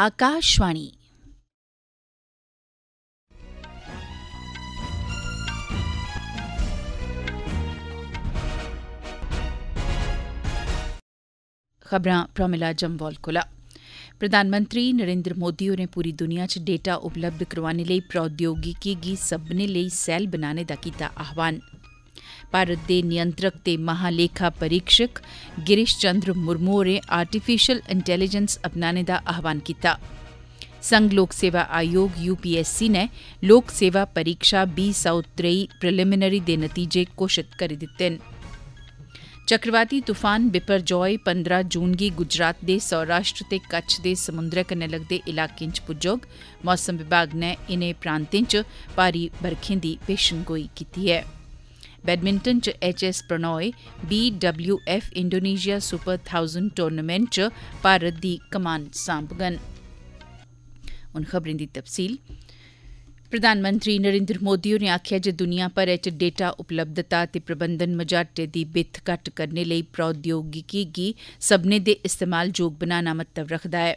आकाशवाणी खबरां प्रमिला जम्वाल कोला प्रधानमंत्री नरेंद्र मोदी होरें पूरी दुनिया च डेटा उपलब्ध करोआने लेई प्रौद्योगिकी गी सब्बने लेई सैल बनाने दा कीता आह्वान भारत के नियंत्रक के महालेखा परीक्षक गिरीश चंद्र मुर्मू और आर्टिफिशियल इंटेलीजेंस अपनाने का आह्वान किया संघ लोक सेवा आयोग यूपीएससी ने लोक सेवा परीक्षा बी सौ त्रेई प्रिलिमिनरी के नतीजे घोषित कर दित्ते चक्रवाती तूफान बिपरजॉय पंद्रह जून की गुजरात के सौराष्ट्र ते कच्छ के समुद्र कन्नै लगते इलाकें च मौसम विभाग ने इन्हें प्रांतें च भारी बरखें की पेशनगोई की है ਬੈਡਮਿੰਟਨ 'ਚ H H S Prannoy BWF Indonesia super 1000 tournament 'ਚ ਭਾਰਤ ਦੀ ਕਮਾਨ ਸੰਭਗਨ ਉਨ ਖਬਰਾਂ ਦੀ ਤਫਸੀਲ ਪ੍ਰਧਾਨ ਮੰਤਰੀ ਨਰਿੰਦਰ ਮੋਦੀ ਨੇ ਆਖਿਆ ਜੇ ਦੁਨੀਆ ਭਰ ਵਿੱਚ ਡੇਟਾ ਉਪਲਬਧਤਾ ਤੇ ਪ੍ਰਬੰਧਨ ਮਜਾਟੇ ਦੀ ਬਿੱਥ ਘਟ ਕਰਨ ਲਈ ਪ੍ਰੌਦਯੋਗਿਕੀ ਦੀ ਸਭਨੇ ਦੇ ਇਸਤੇਮਾਲ ਯੋਗ ਬਣਾਉਣਾ ਮਤਵ ਰੱਖਦਾ ਹੈ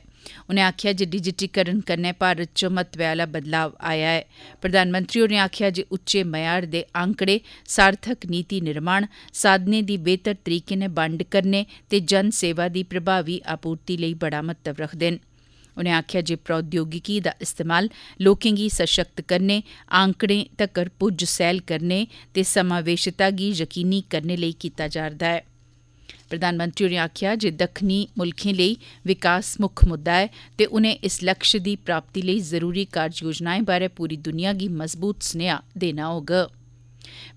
उनें आक्खेआ जे डिजिटीकरण कन्नै भारत च महत्वै आला बदलाव आया ऐ प्रधानमंत्री होरें आक्खेआ जे उच्चे मयार दे आंकड़े सार्थक नीति निर्माण साधनें दी बेहतर तरीके नै बंड करने ते जन सेवा दी प्रभावी आपूर्ति लेई बड़ा महत्व रखदे न उनें आक्खेआ जे प्रौद्योगिकी दा इस्तेमाल लोकें गी सशक्त करने आंकड़ें तक्कर पुज्ज सैल करने ते समावेशिता गी यकीनी करने लेई कीता जा'रदा ऐ ਪ੍ਰਧਾਨ ਮੰਤਰੀ ਨੇ ਆਖਿਆ ਜੇ ਦੱਖਣੀ ਮੁਲਕਾਂ ਲਈ ਵਿਕਾਸ ਮੁੱਖ ਮੁੱਦਾ ਹੈ ਤੇ ਉਹਨੇ ਇਸ ਲਕਸ਼ ਦੀ ਪ੍ਰਾਪਤੀ ਲਈ ਜ਼ਰੂਰੀ ਕਾਰਜ ਯੋਜਨਾਵਾਂ ਬਾਰੇ ਪੂਰੀ ਦੁਨੀਆ ਦੀ ਮਜ਼ਬੂਤ ਸੁਨੇਹਾ ਦੇਣਾ ਹੋਗਾ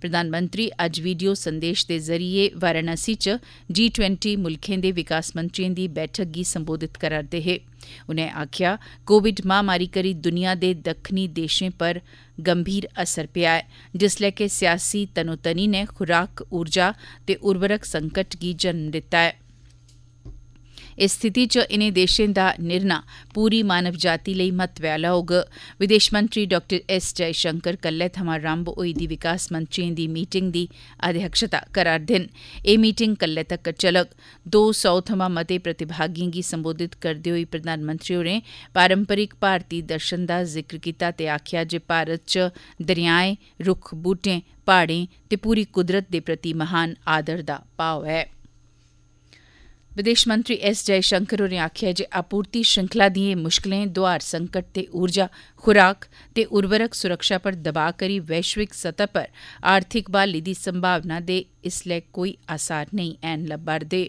प्रधानमंत्री अज्ज वीडियो संदेश दे जरिए वाराणसी च जी ट्वेंटी मुल्खें दे विकास मंत्रियें दी बैठक गी संबोधित करा'रदे हे उनें आखेआ कोविड महामारी करी दुनिया दे दक्खनी देशें पर गंभीर असर पेआ ऐ जिसलै के सियासी तनोतनी ने खुराक ऊर्जा ते उर्वरक संकट गी जन्म दित्ता ऐ ਇਸ ਸਥਿਤੀ 'ਚ ਇਨੇ ਦੇਸ਼ਾਂ ਦਾ ਨਿਰਣਾ ਪੂਰੀ ਮਾਨਵ ਜਾਤੀ ਲਈ ਮਹੱਤਵਲਾ ਹੋਗ ਵਿਦੇਸ਼ ਮੰਤਰੀ ਡਾਕਟਰ ਐਸ ਜੈ ਸ਼ੰਕਰ ਕੱਲੇ ਥਮਾ ਰੰਭ ਹੋਈ ਦੀ ਵਿਕਾਸ ਮੰਤਰੀਆਂ ਦੀ ਮੀਟਿੰਗ ਦੀ ਅਧਿਕਸ਼ਤਾ ਕਰਾਰ ਦਿਨ ਇਹ ਮੀਟਿੰਗ ਕੱਲੇ ਤੱਕ ਚਲਕ 200 ਥਮਾ ਮਤੇ ਪ੍ਰਤੀਭਾਗੀਆਂ ਦੀ ਸੰਬੋਧਿਤ ਕਰਦੇ ਹੋਏ ਪ੍ਰਧਾਨ ਮੰਤਰੀ ਹੋਰੇ ਪਾਰੰਪਰਿਕ ਭਾਰਤੀ ਦਰਸ਼ਨ ਦਾ ਜ਼ਿਕਰ ਕੀਤਾ ਤੇ ਆਖਿਆ ਜੇ ਭਾਰਤ 'ਚ ਦਰਿਆਏ ਰੁੱਖ ਬੂਟੇ ਪਹਾੜਾਂ ਤੇ ਪੂਰੀ ਕੁਦਰਤ ਦੇ ਪ੍ਰਤੀ ਮਹਾਨ ਆਦਰ ਦਾ ਭਾਵ ਹੈ ਵਿਦੇਸ਼ ਮੰਤਰੀ ਐਸ ਜੈਸ਼ੰਕਰ ਹੋरें ਆਖਿਆ ਜੇ ਆਪੂਰਤੀ ਸ਼੍ਰृंखला ਦੀਆਂ ਮੁਸ਼ਕਲਾਂ ਦੁਆਰ ਸੰਕਟ ਤੇ ਊਰਜਾ ਖੁਰਾਕ ਤੇ ਉਰਵਰਕ ਸੁਰੱਖਿਆ ਪਰ ਦਬਾਅ ਕਰੀ ਵੈਸ਼ਵਿਕ ਸਤਹ ਪਰ ਆਰਥਿਕ ਬਹਾਲੀ ਦੀ ਸੰਭਾਵਨਾ ਦੇ ਇਸ ਲਈ ਕੋਈ ਆਸਾਰ ਨਹੀਂ ਐਨ ਲੱਭਰਦੇ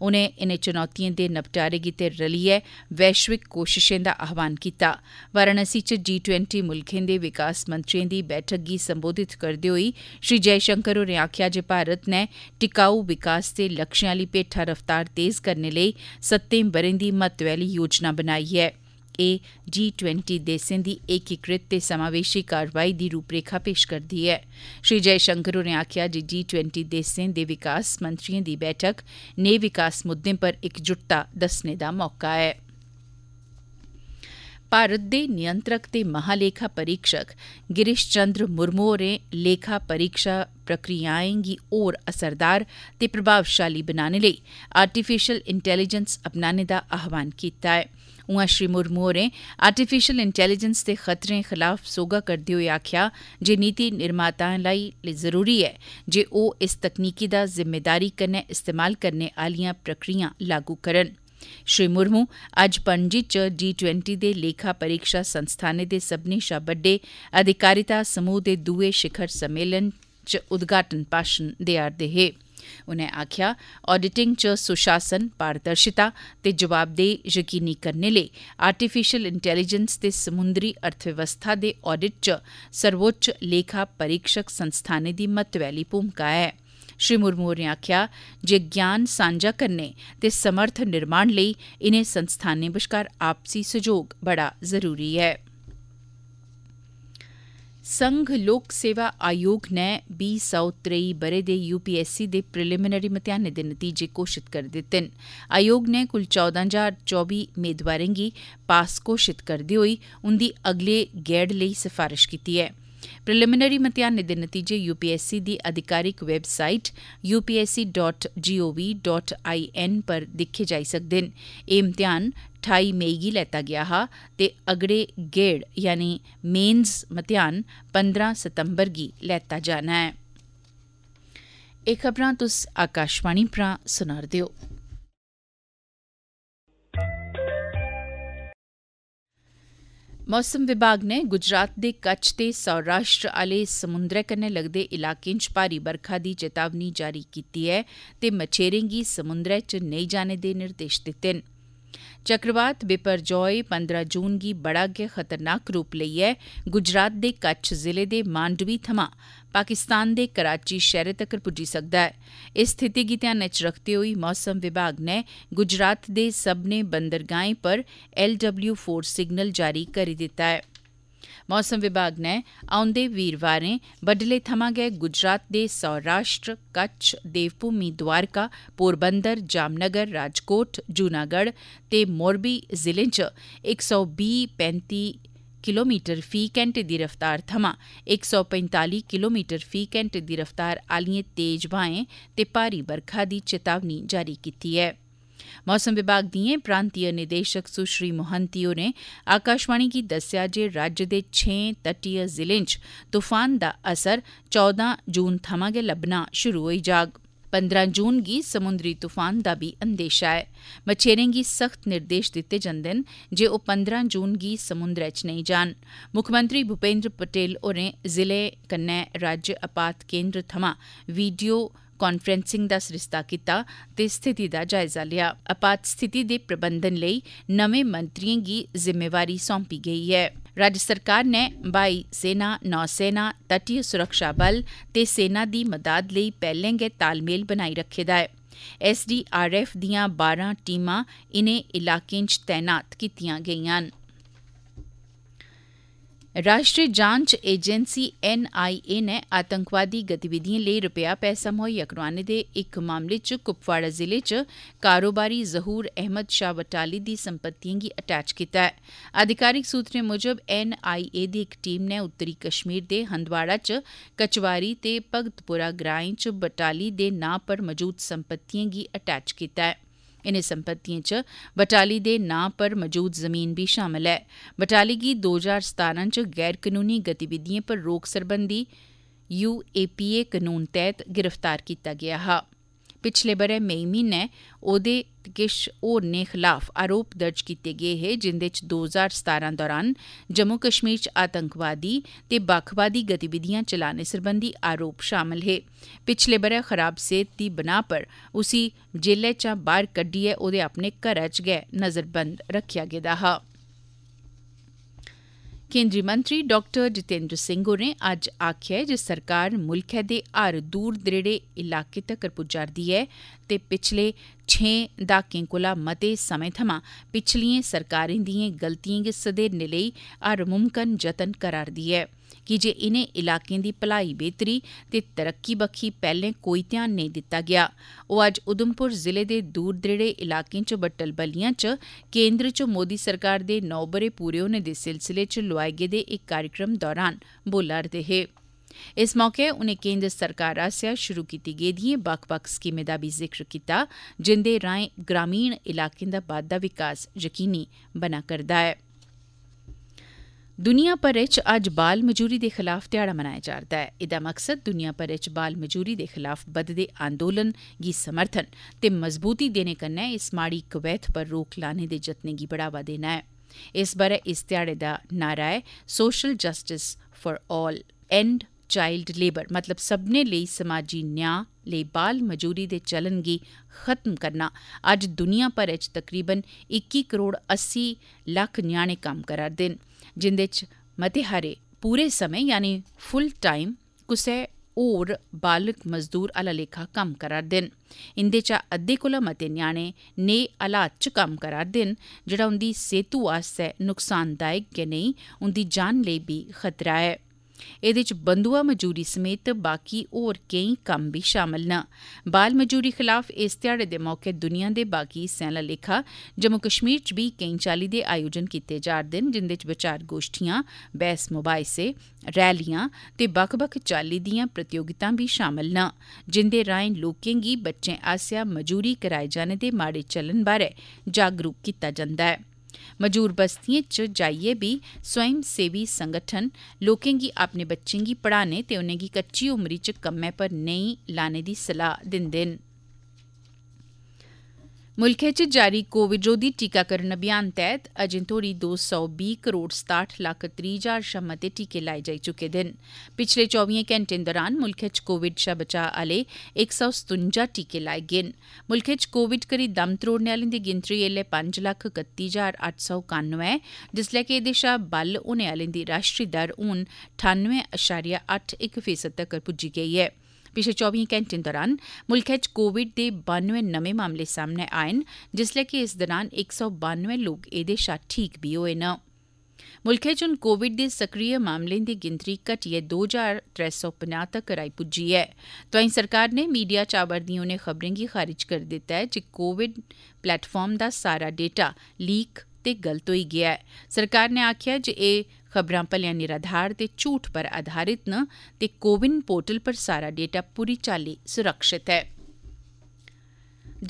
ਉਹਨੇ ਇਨੇ ਚੁਣੌਤੀਆਂ ਦੇ ਨਿਪਟਾਰੇ ਰਲੀ ਹੈ ਵੈਸ਼ਵਿਕ ਕੋਸ਼ਿਸ਼ਾਂ ਦਾ ਆਹਵਾਨ ਕੀਤਾ ਵਾਰਾਣਸੀ ਚ ਜੀ 20 ਮੁਲਕਾਂ ਦੇ ਵਿਕਾਸ ਮੰਤਰੀਆਂ ਦੀ ਬੈਠਕ ਗੀ ਸੰਬੋਧਿਤ ਕਰਦੇ ਹੋਈ ਸ਼੍ਰੀ ਜੈ ਸ਼ੰਕਰ ਨੇ ਆਖਿਆ ਜੇ ਭਾਰਤ ਨੇ ਟਿਕਾਊ ਵਿਕਾਸ ਦੇ ਲਕਸ਼ਿਆਂ ਲਈ ਪੇਠਾ ਰਫ਼ਤਾਰ ਤੇਜ਼ ਕਰਨ ਲਈ ਸੱਤੇ ਬਰਿੰਦੀ ਮਤਵੈਲੀ ਯੋਜਨਾ ਬਣਾਈ ਹੈ ए जी ट्वेंटी देसें दी एकीकृत ते समावेशी कार्रवाई दी रूपरेखा पेश करदी ऐ श्री जयशंकर होरें आखेआ जे जी ट्वेंटी देसें दे विकास मंत्रियें दी बैठक नेह विकास मुद्दें पर इकजुटता दस्सने दा मौका ऐ भारत दे नियंत्रक ते महालेखा परीक्षक गिरीश चंद्र मुर्मू होरें लेखा परीक्षा प्रक्रियाएं गी होर असरदार ते प्रभावशाली बनाने लेई आर्टिफिशियल इंटैलीजेंस अपनाने दा आह्वान कीता ऐ उआं श्री मुर्मू होरें आर्टिफिशल इंटैलीजैंस दे खतरें खलाफ सोह्गा करदे होई आखेआ जे नीति निर्माताएं लेई जरूरी ऐ जे ओह् इस तकनीकी दा जिम्मेदारी कन्नै इस्तेमाल करने आह्लियां प्रक्रियां लागू करन श्री मुर्मू अज्ज पणजी च जी ट्वेंटी दे लेखा परीक्षा संस्थानें दे सब्मनें शा बड्डे अधिकारिता समूह दे दुए शिखर सम्मेलन च उद्घाटन भाषण देआ'रदे हे उन्हें आखेआ ऑडिटिंग च सुशासन पारदर्शिता ते जवाबदेही यकीनी करने लेई आर्टिफिशियल इंटेलिजेंस ते समुद्री अर्थव्यवस्था दे ऑडिट च सर्वोच्च लेखा परीक्षक संस्थाने दी महत्वै भूमिका है श्री मुर्मू होरें आखेआ जे ज्ञान सांझा करने ते समर्थ निर्माण लेई इनें संस्थानें बश्कार आपसी सहयोग बड़ा जरूरी ऐ ਸੰਘ ਲੋਕ ਸੇਵਾ ਆਯੋਗ ਨੇ 2023 ਬਰੇ ਦੇ ਯੂਪੀਐਸਸੀ ਦੇ ਪ੍ਰੀਲਿਮਿਨਰੀ ਮਤਿਆਨੇ ਦੇ ਨਤੀਜੇ ਘੋਸ਼ਿਤ ਕਰ ਦਿੱਤੇ ਨੇ ਆਯੋਗ ਨੇ ਕੁੱਲ 14024 ਉਮੀਦਵਾਰਾਂ ਗੀ ਪਾਸ ਘੋਸ਼ਿਤ ਕਰਦੇ ਹੋਈ ਉਹਦੀ ਅਗਲੇ ਗੇੜ ਲਈ ਸਿਫਾਰਿਸ਼ ਕੀਤੀ ਹੈ ਪ੍ਰੀਲਿਮਿਨਰੀ ਮਤਿਆਨ ਦੇ ਨਤੀਜੇ ਯੂਪੀਐਸਸੀ ਦੀ ਅਧਿਕਾਰਿਕ ਵੈਬਸਾਈਟ upsc.gov.in ਪਰ ਦੇਖੇ ਜਾ ਸਕਦੇ ਨੇ ਇਹ ਇਮਤਿਹਾਨ 28 ਮਈ ਗੀ ਲੈਤਾ ਗਿਆ ਹਾ ਤੇ ਅਗੜੇ ਗੇੜ ਯਾਨੀ ਮੇਨਸ ਮਤਿਆਨ 15 ਸਤੰਬਰ ਗੀ ਲੈਤਾ ਜਾਣਾ ਹੈ ਇਹ ਖਬਰਾਂ ਤੁਸ ਆਕਾਸ਼ਵਾਣੀ ਪ੍ਰਾ ਸੁਨਾਰ ਦਿਓ ਮੌਸਮ ਵਿਭਾਗ ਨੇ ਗੁਜਰਾਤ ਦੇ ਕੱਚ ਤੇ ਸੌਰਾਸ਼ਟਰ ਵਾਲੇ ਸਮੁੰਦਰ ਕੰਨੇ ਲੱਗਦੇ ਇਲਾਕਿਆਂ 'ਚ ਭਾਰੀ ਬਰਖਾ ਦੀ ਚੇਤਾਵਨੀ ਜਾਰੀ ਕੀਤੀ ਹੈ ਤੇ ਮਛੇਰੇਂਗੀ ਸਮੁੰਦਰ 'ਚ ਨਹੀਂ ਜਾਣੇ ਦੇ ਨਿਰਦੇਸ਼ ਦਿੱਤੇ ਨੇ चक्रवात बिपर जॉय 15 जून गी बड़ा गै खतरनाक रूप लेइयै गुजरात दे कच्छ जिले दे मांडवी थमां पाकिस्तान दे कराची शहर तक्कर पुज्जी सकदा ऐ इस स्थिति गी ध्यान च रखते होई मौसम विभाग ने गुजरात दे सब्भनें बंदरगाहें पर एलडब्ल्यू फोर सिग्नल जारी करी दित्ता ऐ मौसम विभाग ने औंदे वीरवारें बड्डले थमां गै गुजरात के सौराष्ट्र कच्छ देवभूमि द्वारका पोरबंदर जामनगर राजकोट जूनागढ़ ते मोरबी जिलें च एक सौ भी पैंती किलोमीटर फी घैंटे की रफ्तार थमां पंताली किलोमीटर फी घंटे की रफ्तार आह्लियें तेज ब्हाएं ते भारी बरखा दी चेतावनी जारी की ऐ मौसम विभाग दिए प्रांतीय निदेशक सुश्री मोहंती ने आकाशवाणी की दस्सेआ जे राज्य दे छे तटीय जिलें च तूफान दा असर 14 जून थमां गै लब्बना शुरू होई जाग पंदरां जून गी समुद्री तूफान दा भी अंदेशा है मछेरें गी सख्त निर्देश दित्ते जंदे न जे ओ पंदरां जून गी समुद्र च नेईं जान मुख्यमंत्री भूपेन्द्र पटेल होरें जिले कन्नै राज्य आपात केन्द्र थमां वीडियो ਕਾਨਫਰੰਸਿੰਗ ਦਾ ਸਿਰਸਤਾ ਕੀਤਾ ਤੇ ਸਥਿਤੀ ਦਾ ਜਾਇਜ਼ਾ ਲਿਆ ਆਪਾਤ ਸਥਿਤੀ ਦੇ ਪ੍ਰਬੰਧਨ ਲਈ ਨਵੇਂ ਮੰਤਰੀਆਂ ਦੀ ਜ਼ਿੰਮੇਵਾਰੀ ਸੌਂਪੀ ਗਈ ਹੈ राज्य सरकार ने वायु सेना नौसेना तटीय सुरक्षा बल ते सेना दी मदाद लेई पैह्लें गै तालमेल बनाई रखे दा ਹੈ ਐਸਡੀਆਰਐਫ ਦੀਆਂ 12 ਟੀਮਾਂ ਇਨੇ ਇਲਾਕਿਆਂ 'ਚ ਤਾਇਨਾਤ ਕੀਤੀਆਂ ਗਈਆਂ ਹਨ राष्ट्रीय રાષ્ટ્રીય एजेंसी एनआईए ने आतंकवादी गतिविधियें लिए रपेआ पैसा मुहैया करवाने दे इक मामले च कुपवाड़ा जिले च कारोबारी जहूर अहमद शाह बटाली दी संपत्तियें गी अटैच कीता ऐ अधिकारिक सूत्रें मूजब एनआईए दी इक टीम ने उत्तरी कश्मीर दे हंदवाड़ा च कचवारी ते भगतपुरा ग्राएं च बटाली दे नां पर मजूद संपत्तियें गी अटैच कीता ऐ ਇਨੇ ਸੰਪਤੀਆਂ ਚ ਬਟਾਲੀ ਦੇ ਨਾਂ ਪਰ ਮੌਜੂਦ ਜ਼ਮੀਨ ਵੀ ਸ਼ਾਮਲ ਹੈ ਬਟਾਲੀ ਕੀ 2017 ਚ ਗੈਰ ਕਾਨੂੰਨੀ ਗਤੀਵਿਧੀਆਂ ਪਰ ਰੋਕ ਸਰਬੰਦੀ ਯੂਏਪੀਏ ਕਾਨੂੰਨ ਤਹਿਤ ਗ੍ਰਿਫਤਾਰ ਕੀਤਾ ਗਿਆ ਹੈ ਪਿਛਲੇ ਬਰੇ ਮਈ ਮਹੀਨੇ ਉਹਦੇ ਕਿਸ਼ ਹੋਰਨੇ ਖਿਲਾਫ ਆਰੋਪ ਦਰਜ ਕੀਤੇ ਗਏ ਹੈ ਜਿੰਦੇ ਚ 2017 ਦੌਰਾਨ ਜੰਮੂ ਕਸ਼ਮੀਰ ਚ ਆਤੰਕਵਾਦੀ ਤੇ ਬਖਵਾਦੀ ਗਤੀਵਿਧੀਆਂ ਚਲਾਣੇ ਸੰਬੰਧੀ ਆਰੋਪ ਸ਼ਾਮਲ ਹੈ ਪਿਛਲੇ ਬਰੇ ਖਰਾਬ ਸਿਹਤ ਦੀ ਬਨਾ ਪਰ ਉਸੀ ਜੇਲੇ ਚ ਬਾਹਰ ਕੱਢੀਏ ਉਹਦੇ ਆਪਣੇ ਘਰ ਚ ਗਏ ਨਜ਼ਰਬੰਦ ਰੱਖਿਆ ਗਿਆ ਹਾ ਕੇਂਦਰੀ ਮੰਤਰੀ ਡਾਕਟਰ ਜਤਿੰਦਰ ਸਿੰਘ ਨੇ ਅੱਜ ਆਖਿਆ ਜੇ ਸਰਕਾਰ ਮੁਲਕ ਦੇ ਹਰ ਦੂਰ ਦਰੇੜੇ ਇਲਾਕੇ ਤੱਕ ਪਹੁੰਚਾਰਦੀ ਹੈ ਤੇ ਪਿਛਲੇ 6 ਦਾਕੇ ਕੋਲਾ ਮਤੇ ਸਮੇਂ ਥਮਾ ਪਿਛਲੀਆਂ ਸਰਕਾਰਾਂ ਦੀਆਂ ਗਲਤੀਆਂ ਦੇ ਸਦੇ ਨਿਲੇ ਹਰ ਮੁਮਕਨ ਯਤਨ ਕਰਾਰਦੀ ਹੈ ਕਿ ਜੇ ਇਨੇ ਇਲਾਕਿਆਂ ਦੀ ਭਲਾਈ ਬਿਹਤਰੀ ਤੇ ਤਰੱਕੀ ਬਖੀ ਪਹਿਲੇ ਕੋਈ ਧਿਆਨ ਨਹੀਂ ਦਿੱਤਾ ਗਿਆ ਉਹ ਅੱਜ ਉਦਮਪੁਰ ਜ਼ਿਲ੍ਹੇ ਦੇ ਦੂਰ ਦਰੇੜੇ ਇਲਾਕਿਆਂ ਚ ਬੱਟਲ ਬਲੀਆਂ ਚ ਕੇਂਦਰ ਚ ਮੋਦੀ ਸਰਕਾਰ ਦੇ ਨੌ ਬਰੇ ਪੂਰੇ ਹੋਣੇ ਦੇ ਸਿਲਸਿਲੇ ਚ ਲੁਆਏ ਗਏ ਦੇ ਇੱਕ ਕਾਰਜਕ੍ਰਮ ਦੌਰਾਨ ਬੋਲਰ ਦੇ ਹੈ ਇਸ ਮੌਕੇ ਉਹਨੇ ਕੇਂਦਰ ਸਰਕਾਰ ਆਸਿਆ ਸ਼ੁਰੂ ਕੀਤੀ ਗਈ ਦੀਆਂ ਬਕ-ਬਕ ਸਕੀਮਾਂ ਦਾ ਵੀ ਜ਼ਿਕਰ ਕੀਤਾ ਜਿੰਦੇ ਰਾਏ ਗ੍ਰਾਮੀਣ ਇਲਾਕਿਆਂ ਦਾ ਬਾਦ ਦਾ ਵਿਕਾਸ ਯਕੀਨੀ ਬਣਾ ਕਰਦਾ ਹੈ ਦੁਨੀਆ ਭਰ ਵਿੱਚ ਅੱਜ ਬਾਲ ਮਜ਼ਦੂਰੀ ਦੇ ਖਿਲਾਫ ਦਿਹਾੜਾ ਮਨਾਇਆ ਜਾ ਰਿਹਾ ਹੈ ਇਹਦਾ ਮਕਸਦ ਦੁਨੀਆ ਭਰ ਵਿੱਚ ਬਾਲ ਮਜ਼ਦੂਰੀ ਦੇ ਖਿਲਾਫ ਵਧਦੇ ਅੰਦੋਲਨ ਦੀ ਸਮਰਥਨ ਤੇ ਮਜ਼ਬੂਤੀ ਦੇਣੇ ਕੰਨੇ ਇਸ ਮਾੜੀ ਕਵੈਤ ਪਰ ਰੋਕ ਲਾਣੇ ਦੇ ਯਤਨੇ ਦੀ ਬੜਾਵਾ ਦੇਣਾ ਹੈ ਇਸ ਬਾਰੇ ਇਸ ਦਿਹਾੜੇ ਦਾ ਨਾਰਾ ਹੈ social justice for all and child labour ਮਤਲਬ ਸਭਨੇ ਲਈ ਸਮਾਜੀ ਨਿਆਂ ਲਈ ਬਾਲ ਮਜ਼ਦੂਰੀ ਦੇ ਚਲਨ ਦੀ ਖਤਮ ਕਰਨਾ ਅੱਜ ਦੁਨੀਆ ਭਰ ਵਿੱਚ ਤਕਰੀਬਨ 21 ਕਰੋੜ 80 ਲੱਖ ਨਿਆਣੇ ਕੰਮ ਕਰਦੇ ਨੇ ਜਿੰਦੇ ਚ ਮਤੇ ਹਰੇ ਪੂਰੇ ਸਮੇਂ ਯਾਨੀ ਫੁੱਲ ਟਾਈਮ ਕੁਸੇ ਔਰ ਬਾਲਕ ਮਜ਼ਦੂਰ ਅਲਾ ਲੇਖਾ ਕੰਮ ਕਰਾਰ ਦੇਨ ਇੰਦੇ ਚ ਅੱਧੇ ਕੋਲ ਮਤੇ ਨਿਆਣੇ ਨੇ ਅਲਾ ਚ ਕੰਮ ਕਰਾਰ ਦੇਨ ਜਿਹੜਾ ਉਹਦੀ ਸੇਤੂ ਆਸੈ ਨੁਕਸਾਨਦਾਇਕ ਕਿ ਨਹੀਂ ਉਹਦੀ ਜਾਨ ਲਈ ਵੀ ਖਤਰਾ ਹੈ ਇਹਦੇ ਚ ਬੰਦੂਆ ਮਜ਼ਦੂਰੀ ਸਮੇਤ ਬਾਕੀ ਹੋਰ ਕਈ ਕੰਮ ਵੀ ਸ਼ਾਮਲ ਨਾ ਬਾਲ ਮਜ਼ਦੂਰੀ ਖਿਲਾਫ ਇਸ ਤਿਹਾੜੇ ਦੇ ਮੌਕੇ ਦੁਨੀਆ ਦੇ ਬਾਕੀ ਸੈਨਾ ਲੇਖਾ ਜੰਮੂ ਕਸ਼ਮੀਰ ਚ ਵੀ ਕਈ ਚਾਲੀ ਦੇ ਆਯੋਜਨ ਕੀਤੇ ਜਾ ਰਹੇ ਨੇ ਜਿੰਦੇ ਚ ਵਿਚਾਰ ਗੋਸ਼ਟੀਆਂ ਮੋਬਾਈਲ ਮੁਬਾਇਸੇ ਰੈਲੀਆਂ ਤੇ ਬਖ-ਬਖ ਚਾਲੀ ਦੀਆਂ ਪ੍ਰਤੀਯੋਗਿਤਾਵਾਂ ਵੀ ਸ਼ਾਮਲ ਨਾ ਜਿੰਦੇ ਰਾਇ ਲੋਕਾਂ ਦੀ ਬੱਚੇ ਆਸਿਆ ਮਜ਼ਦੂਰੀ ਕਰਾਏ ਜਾਣੇ ਦੇ ਮਾੜੇ ਚੱਲਣ ਬਾਰੇ ਜਾਗਰੂਕ ਕੀਤਾ ਜਾਂਦਾ ਹੈ मजूर बस्तियें च जाइयै बी स्वयं सेवी संगठन लोकें गी अपने बच्चें गी पढ़ाने ते उ'नेंगी कच्ची उमरी च कम्मै पर नेईं लाने दी सलाह दिंदे न मुल्खै च जारी कोविड रोधी टीकाकरण अभियान तैह्त अजें तोड़ी दो सौ बीह् करोड़ सताठ लक्ख त्रीह् ज्हार शा मते टीके लाए जाई चुके दे न पिछले चौबिएं घैंटें दौरान मुल्खै च कोविड शा बचाव आह्ले इक सौ सतुंजा टीके लाए गे न मुल्खै च कोविड करी दम त्रोड़ने आह्लें दी गिनतरी ऐल्लै पंज लक्ख कत्ती ज्हार अट्ठ सौ कानुए ऐ जिसलै कि एह्दे शा बद्ध होने आह्लें दी राश्ट्री दर हून ठानुए अशारिया अट्ठ इक फीसद तक्कर पुज्जी गेई ऐ ਪਿਛਲੇ 24 ਘੰਟੇ ਦੌਰਾਨ ਮੁਲਕ ਵਿੱਚ ਕੋਵਿਡ ਦੇ 92 ਨਵੇਂ ਮਾਮਲੇ ਸਾਹਮਣੇ ਆਏ ਹਨ ਜਿਸ ਲਈ ਕਿ ਇਸ ਦੌਰਾਨ 192 ਲੋਕ ਇਹਦੇ ਸ਼ਾ ਠੀਕ ਵੀ ਹੋਏ ਨਾ ਮੁਲਕ 'ਚ ਹੁਣ ਕੋਵਿਡ ਦੇ ਸਕ੍ਰਿਯ ਮਾਮਲੇ ਦੀ ਗਿਣਤੀ ਘਟੀਏ 2350 ਤੱਕ ਰਾਈ ਪੁੱਜੀ ਹੈ ਤਾਂ ਸਰਕਾਰ ਨੇ ਮੀਡੀਆ ਚਾਬਰ ਦੀ ਉਹਨੇ ਖਬਰਾਂ ਕੀ ਖਾਰਿਜ ਕਰ ਦਿੱਤਾ ਹੈ ਕਿ ਕੋਵਿਡ ਪਲੇਟਫਾਰਮ ਦਾ ਸਾਰਾ ਡੇਟਾ ਲੀਕ ਤੇ ਗਲਤ ਹੋਈ ਗਿਆ ਹੈ ਸਰਕਾਰ ਨੇ ਆਖਿਆ ਕਿ ਇਹ ਖਬਰਾਂ ਭਲਿਆਂ ਨਿਰਧਾਰ ਤੇ ਝੂਠ ਪਰ ਆਧਾਰਿਤ ਨ ਤੇ ਕੋਵਿਨ ਪੋਰਟਲ ਪਰ ਸਾਰਾ ਡੇਟਾ ਪੂਰੀ ਚਾਲੀ ਸੁਰੱਖਿਅਤ ਹੈ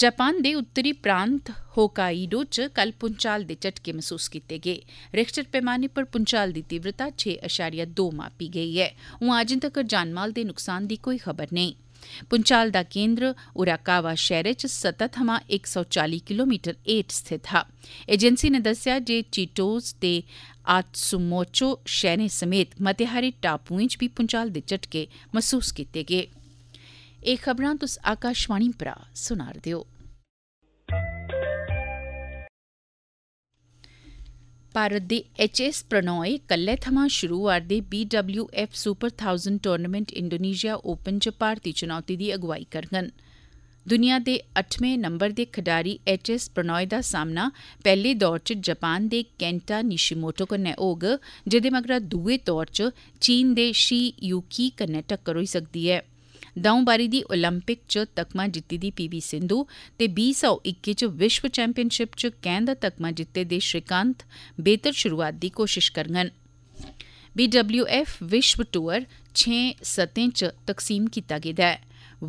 ਜਾਪਾਨ ਦੇ ਉੱਤਰੀ ਪ੍ਰਾਂਤ ਹੋਕਾਈਡੋ 'ਚ ਕੱਲ ਪੁੰਚਾਲ ਦੇ ਝਟਕੇ ਮਹਿਸੂਸ ਕੀਤੇ ਗਏ ਰਿਕਟਰ ਪੈਮਾਨੇ ਪਰ ਪੁੰਚਾਲ ਦੀ ਤੀਬਰਤਾ 6.2 ਮਾਪੀ ਗਈ ਹੈ ਉਹ ਅਜੇ ਤੱਕ ਜਾਨਮਾਲ ਦੇ ਨੁਕਸਾਨ ਦੀ ਕੋਈ ਖਬਰ ਨਹੀਂ पुंचाल दा केन्द्र उराकावा शैह्रे च सतह थमां इक सौ चाली किलोमीटर हेठ स्थित हा एजेंसी नै दस्सेआ जे चीटोज ते आत्सुमोचो शैह्रें समेत मते हारे टापुएं च बी पुंचाल दे झटके मसूस कीते गे एह् खबरां तुस आकाशवाणी परा सुना'रदे ओ ਭਾਰਤ ਦੀ ਐਚਐਸ ਪ੍ਰਨੋਏ ਕੱਲੇ ਥਮਾ ਸ਼ੁਰੂਆਤ ਦੇ F super 1000 tournament Indonesia open ਚ ਭਾਰਤੀ ਚੁਣੌਤੀ ਦੀ ਅਗਵਾਈ ਕਰਨਗੇ ਦੁਨੀਆ ਦੇ 8ਵੇਂ ਨੰਬਰ ਦੇ ਖਿਡਾਰੀ ਐਚਐਸ ਪ੍ਰਨੋਏ ਦਾ ਸਾਹਮਣਾ ਪਹਿਲੇ ਦੌਰ 'ਚ ਜਾਪਾਨ ਦੇ ਕੈਂਟਾ ਨਿਸ਼ੀਮੋਟੋ ਕਨੇ ਹੋਗ ਜਿਹਦੇ ਮਗਰ ਦੂਏ ਦੌਰ 'ਚ ਚੀਨ ਦੇ ਸ਼ੀ ਯੂਕੀ ਕਨੇ ਕਰ ਹੋਈ ਸਕਦੀ ਹੈ ਦਾਉਂ ਬਾਰੀ ਦੀ 올림픽 ਚ ਤਕਮਾ ਜਿੱਤੀ ਦੀ ਪੀਵੀ ਸਿੰਧੂ ਤੇ 2021 ਚ ਵਿਸ਼ਵ ਚੈਂਪੀਅਨਸ਼ਿਪ ਚ ਕੈਂਦ ਤਕਮਾ ਜਿੱਤੇ ਦੇ ਸ਼੍ਰੀਕਾਂਤ ਬਿਹਤਰ ਸ਼ੁਰੂਆਤ ਦੀ ਕੋਸ਼ਿਸ਼ ਕਰਨਗੇ BWF ਵਿਸ਼ਵ ਟੂਰ 6 ਸਤੇ ਚ ਤਕਸੀਮ ਕੀਤਾ ਗਿਆ ਹੈ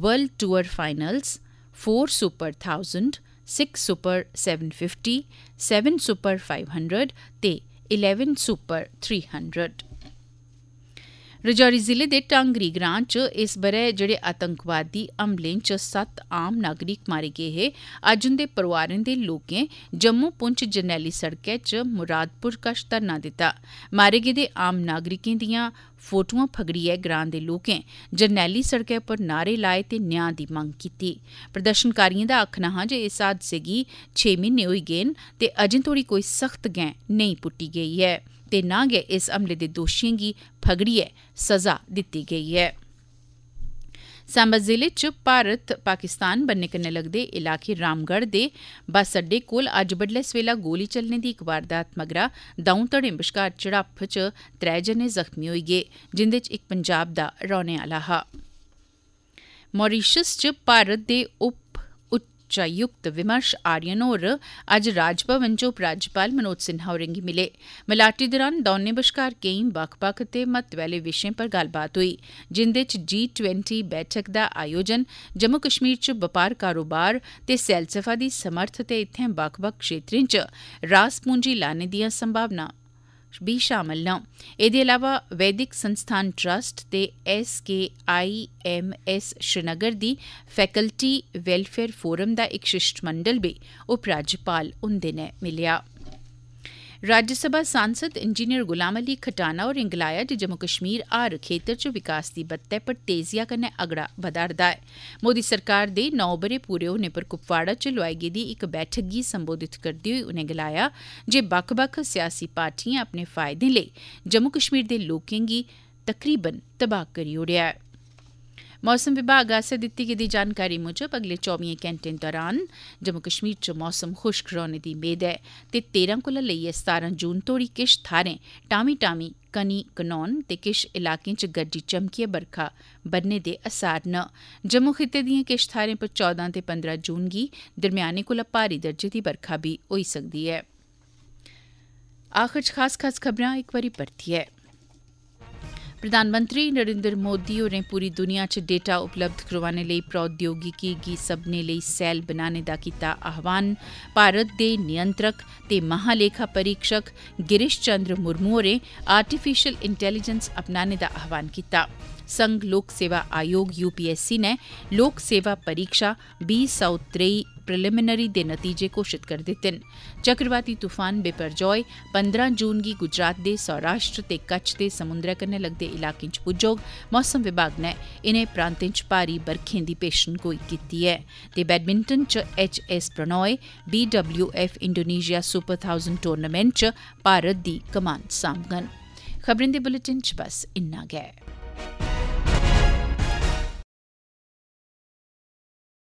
world tour finals 4 super 1000 6 super 750 7 super 500 ਤੇ 11 ਸੁਪਰ 300 ਰਜੌਰੀ ਜ਼ਿਲ੍ਹੇ ਦੇ ਟਾਂਗਰੀ ਗ੍ਰਾਮ ਚ ਇਸ ਬਰੇ ਜਿਹੜੇ ਆਤੰਕਵਾਦੀ ਹਮਲੇ ਚ ਸੱਤ ਆਮ ਨਾਗਰਿਕ ਮਾਰੇ ਗਏ ਹੈ ਅੱਜ ਉਹਦੇ ਪਰਿਵਾਰਾਂ ਦੇ ਲੋਕਾਂ ਜੰਮੂ ਪੁੰਚ ਜਨੈਲੀ ਸੜਕੇ ਚ ਮੁਰਾਦਪੁਰ ਕਸ਼ਤਰ ਨਾ ਦਿੱਤਾ ਮਾਰੇ ਗਏ ਦੇ ਆਮ ਨਾਗਰਿਕਾਂ ਦੀਆਂ ਫੋਟੋਆਂ ਫਗੜੀਏ ਗ੍ਰਾਮ ਦੇ ਲੋਕਾਂ ਜਰਨੈਲੀ ਸੜਕੇ ਉੱਪਰ ਨਾਰੇ ਲਾਏ ਤੇ ਨਿਆਂ ਦੀ ਮੰਗ ਕੀਤੀ ਪ੍ਰਦਰਸ਼ਨਕਾਰੀਆਂ ਦਾ ਆਖਣਾ ਹੈ ਜੇ ਇਸ ਹਾਦਸੇ ਦੀ 6 ਮਹੀਨੇ ਹੋਈ ਗਏ ਤੇ ਅਜੇ ਤੋੜੀ ਕੋਈ ਸਖਤ ਗੈਂ ਨਹੀਂ ਪੁੱਟੀ ਗਈ ਹੈ ते ना गै इस हमले दे दोषियें गी फगड़ियै सजा दित्ती गेई ऐ सांबा जिले च भारत पाकिस्तान बन्ने कन्नै लगदे इलाके रामगढ़ दे बस अड्डे कोल अज्ज बड्डलै सवेला गोली चलने दी इक वारदात मगरा दौं धड़ें बश्कार झड़फ्फ च त्रै जने जख्मी होई गे जिंदे च इक पंजाब दा रौह्ने आला हा मारीशस च भारत दे उप उच्चायुक्त विमर्श आर्यन और अज्ज राजभवन च उपराज्यपाल मनोज सिन्हा होरें गी मिले मलाटी दौरान दौनें बश्कार केई बक्ख बक्ख ते महत्वै आह्ले विशें पर गल्लबात होई जिंदे च जी ट्वेंटी बैठक दा आयोजन जम्मू कश्मीर च बपार कारोबार ते सैलसफा दी समर्थ ते इत्थें बक्ख बक्ख क्षेत्रें च रास पूंजी लाने दियां संभावनां ਵੀ ਸ਼ਾਮਲ ਨਾ ਇਹਦੇ ਇਲਾਵਾ ਵੈਦਿਕ ਸੰਸਥਾਨ ਟਰਸਟ ਤੇ ਐਸ ਸ਼੍ਰੀਨਗਰ ਦੀ ਫੈਕਲਟੀ ਵੈਲਫੇਅਰ ਫੋਰਮ ਦਾ ਇੱਕ ਸ਼ਿਸ਼ਟ ਮੰਡਲ ਵੀ ਉਪ ਰਾਜਪਾਲ ਉਹਦੇ ਨੇ ਮਿਲਿਆ ਰਾਜ ਸਭਾ ਸੰਸਦ ਇੰਜੀਨੀਅਰ ਗੁਲਾਮ ਅਲੀ ਖਟਾਨਾ ਔਰ ਇੰਗਲਾਇਆ ਜੀ ਜੰਮੂ ਕਸ਼ਮੀਰ ਆਰ ਖੇਤਰ ਚ ਵਿਕਾਸ ਦੀ ਬੱਤੇ ਪਰ ਤੇਜ਼ੀਆ ਕਨੇ ਅਗੜਾ ਵਧਾਰਦਾ ਹੈ ਮੋਦੀ ਸਰਕਾਰ ਦੇ ਨੌ ਬਰੇ ਪੂਰੇ ਹੋਣੇ ਪਰ ਕੁਪਵਾੜਾ ਚ ਗਈ ਦੀ ਇੱਕ ਬੈਠਕ ਗੀ ਸੰਬੋਧਿਤ ਕਰਦੀ ਹੋਈ ਉਹਨੇ ਗਲਾਇਆ ਜੇ ਬੱਕ ਬੱਕ ਸਿਆਸੀ ਪਾਰਟੀਆਂ ਆਪਣੇ ਫਾਇਦੇ ਲਈ ਜੰਮੂ ਕਸ਼ਮੀਰ ਦੇ ਲੋਕਾਂ ਦੀ ਤਕਰੀਬਨ ਤਬਾਹ ਕਰੀ ਉੜਿਆ ਹੈ मौसम विभाग आसेआ दित्ती गेदी जानकारी मुजब अगले चौबियें घैंटें दौरान जम्मू कश्मीर च मौसम खुश्क रौह्ने दी मेद ऐ ते तेरां कोला लेइयै सतारां जून तोड़ी किश थाह्रें टामी टामी कनी कनौन ते किश इलाकें च गड्डी चमकियै बरखा बनने दे असार न जम्मू खित्ते दिएं किश थाह्रें पर चौदां ते पंदरां जून गी दरम्याने कोला भारी दर्जे दी बरखा बी होई सकदी ऐ आखर च खास खास खबरां एक बारी परतियै प्रधानमंत्री नरेंद्र मोदी होरें पूरी दुनिया च डेटा उपलब्ध करोआने लेई प्रौद्योगिकी गी सब्बने लेई सैल बनाने दा कीता आह्वान भारत दे नियंत्रक ते महालेखा परीक्षक गिरीश चंद्र मुर्मू होरें आर्टिफिशियल इंटेलिजेंस अपनाने दा आह्वान कीता संघ लोक सेवा आयोग यूपीएससी ने लोक सेवा परीक्षा बी सौ त्रेई प्रिलिमिनरी दे नतीजे घोषित कर दित्ते न चक्रवाती तूफान बेपरजोय 15 जून गी गुजरात दे सौराष्ट्र ते कच्छ दे समुंदरै कन्नै लगदे इलाकें च पुजोग मौसम विभाग ने इने प्रांतें च भारी बरखें दी पेशनगोई कीती ऐ ते बैडमिंटन च H S Prannoy BWF Indonesia super thousand tournament च भारत दी कमान सांभङन खबरें दे बुलेटिन च बस इन्ना गै